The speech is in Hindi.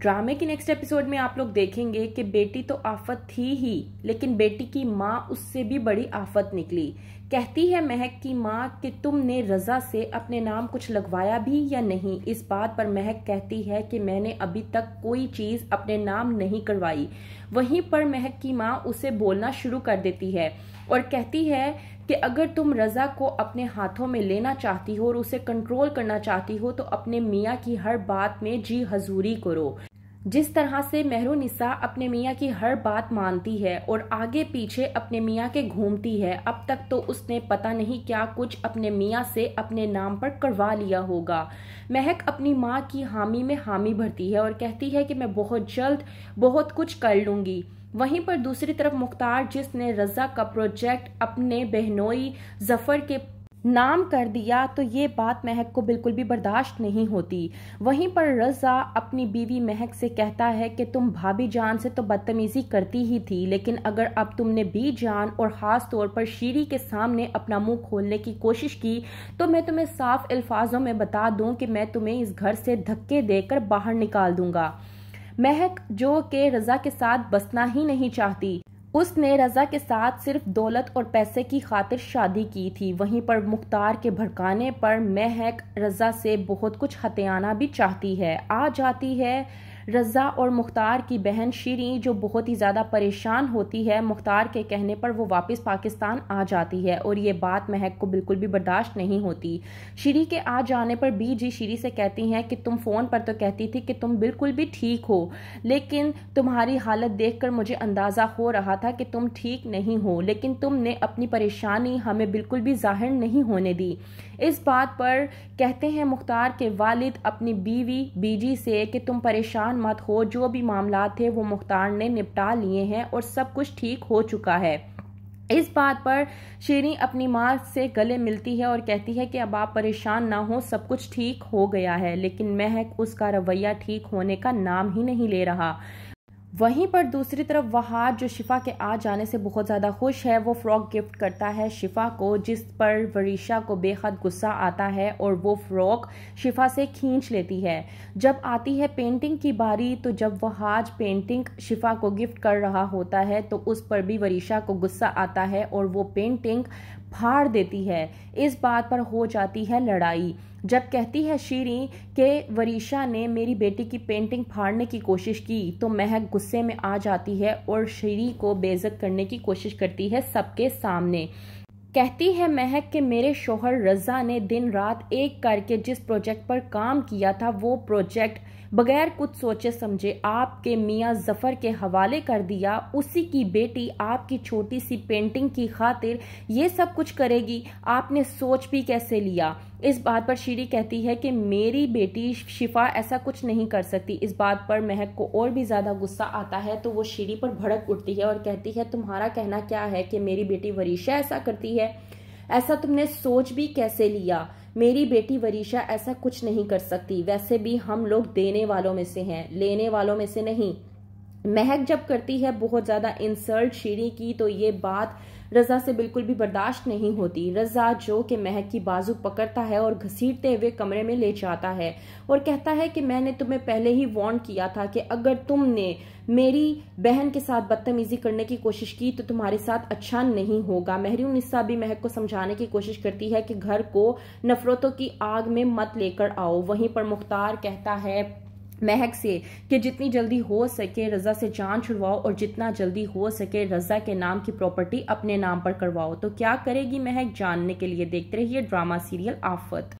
ड्रामे के नेक्स्ट एपिसोड में आप लोग देखेंगे कि बेटी तो आफत थी ही लेकिन बेटी की माँ उससे भी बड़ी आफत निकली कहती है महक की माँ कि तुमने रज़ा से अपने नाम कुछ लगवाया भी या नहीं इस बात पर महक कहती है कि मैंने अभी तक कोई चीज़ अपने नाम नहीं करवाई वहीं पर महक की माँ उसे बोलना शुरू कर देती है और कहती है कि अगर तुम रज़ा को अपने हाथों में लेना चाहती हो और उसे कंट्रोल करना चाहती हो तो अपने मियाँ की हर बात में जी हजूरी करो जिस तरह से मेहरू निसा अपने मियाँ की हर बात मानती है और आगे पीछे अपने मियाँ के घूमती है अब तक तो उसने पता नहीं क्या कुछ अपने मियाँ से अपने नाम पर करवा लिया होगा महक अपनी माँ की हामी में हामी भरती है और कहती है कि मैं बहुत जल्द बहुत कुछ कर लूँगी वहीं पर दूसरी तरफ मुख्तार जिसने रज़ा का प्रोजेक्ट अपने बहनोई जफ़र के नाम कर दिया तो ये बात महक को बिल्कुल भी बर्दाश्त नहीं होती वहीं पर रज़ा अपनी बीवी महक से कहता है कि तुम भाभी जान से तो बदतमीज़ी करती ही थी लेकिन अगर अब तुमने बी जान और ख़ास तौर पर शीरी के सामने अपना मुंह खोलने की कोशिश की तो मैं तुम्हें साफ अल्फाजों में बता दूं कि मैं तुम्हें इस घर से धक्के देकर बाहर निकाल दूंगा महक जो के रज़ा के साथ बसना ही नहीं चाहती उसने रज़ा के साथ सिर्फ दौलत और पैसे की खातिर शादी की थी वहीं पर मुख्तार के भड़काने पर महक रज़ा से बहुत कुछ हत्याना भी चाहती है आ जाती है रज़ा और मुख्तार की बहन शीरी जो बहुत ही ज़्यादा परेशान होती है मुख्तार के कहने पर वो वापस पाकिस्तान आ जाती है और ये बात महक को बिल्कुल भी बर्दाश्त नहीं होती शीरी के आ जाने पर बी जी शीरी से कहती हैं कि तुम फ़ोन पर तो कहती थी कि तुम बिल्कुल भी ठीक हो लेकिन तुम्हारी हालत कर मुझे अंदाज़ा हो रहा था कि तुम ठीक नहीं हो लेकिन तुमने अपनी परेशानी हमें बिल्कुल भी जाहिर नहीं होने दी इस बात पर कहते हैं मुख्तार के वालिद अपनी बीवी बीजी से कि तुम परेशान परेशान मत हो जो भी मामला थे वो मुख्तार ने निपटा लिए हैं और सब कुछ ठीक हो चुका है इस बात पर शेरी अपनी माँ से गले मिलती है और कहती है कि अब आप परेशान ना हो सब कुछ ठीक हो गया है लेकिन महक उसका रवैया ठीक होने का नाम ही नहीं ले रहा वहीं पर दूसरी तरफ वहाद जो शिफा के आ जाने से बहुत ज़्यादा खुश है वो फ्रॉक गिफ्ट करता है शिफा को जिस पर वरीशा को बेहद गुस्सा आता है और वो फ्रॉक शिफा से खींच लेती है जब आती है पेंटिंग की बारी तो जब वहाज पेंटिंग शिफा को गिफ्ट कर रहा होता है तो उस पर भी वरीशा को गुस्सा आता है और वो पेंटिंग फाड़ देती है इस बात पर हो जाती है लड़ाई जब कहती है शीरी कि वरीशा ने मेरी बेटी की पेंटिंग फाड़ने की कोशिश की तो महक गुस्से में आ जाती है और शीरी को बेजत करने की कोशिश करती है सबके सामने कहती है महक कि मेरे शोहर रज़ा ने दिन रात एक करके जिस प्रोजेक्ट पर काम किया था वो प्रोजेक्ट बगैर कुछ सोचे समझे आपके मियाँ जफ़र के हवाले कर दिया उसी की बेटी आपकी छोटी सी पेंटिंग की खातिर ये सब कुछ करेगी आपने सोच भी कैसे लिया इस बात पर शीरी कहती है कि मेरी बेटी शिफा ऐसा कुछ नहीं कर सकती इस बात पर महक को और भी ज़्यादा गुस्सा आता है तो वो शीरी पर भड़क उठती है और कहती है तुम्हारा कहना क्या है कि मेरी बेटी वरीशा ऐसा करती है ऐसा तुमने सोच भी कैसे लिया मेरी बेटी वरीशा ऐसा कुछ नहीं कर सकती वैसे भी हम लोग देने वालों में से हैं लेने वालों में से नहीं महक जब करती है बहुत ज़्यादा इंसल्ट शीरी की तो ये बात रजा से बिल्कुल भी बर्दाश्त नहीं होती रजा जो कि महक की बाजू पकड़ता है और घसीटते हुए कमरे में ले जाता है और कहता है कि मैंने तुम्हें पहले ही वार्न किया था कि अगर तुमने मेरी बहन के साथ बदतमीजी करने की कोशिश की तो तुम्हारे साथ अच्छा नहीं होगा महरून निस्सा भी महक को समझाने की कोशिश करती है कि घर को नफरतों की आग में मत लेकर आओ वहीं पर मुख्तार कहता है महक से कि जितनी जल्दी हो सके रज़ा से जान छुड़वाओ और जितना जल्दी हो सके रज़ा के नाम की प्रॉपर्टी अपने नाम पर करवाओ तो क्या करेगी महक जानने के लिए देखते रहिए ड्रामा सीरियल आफत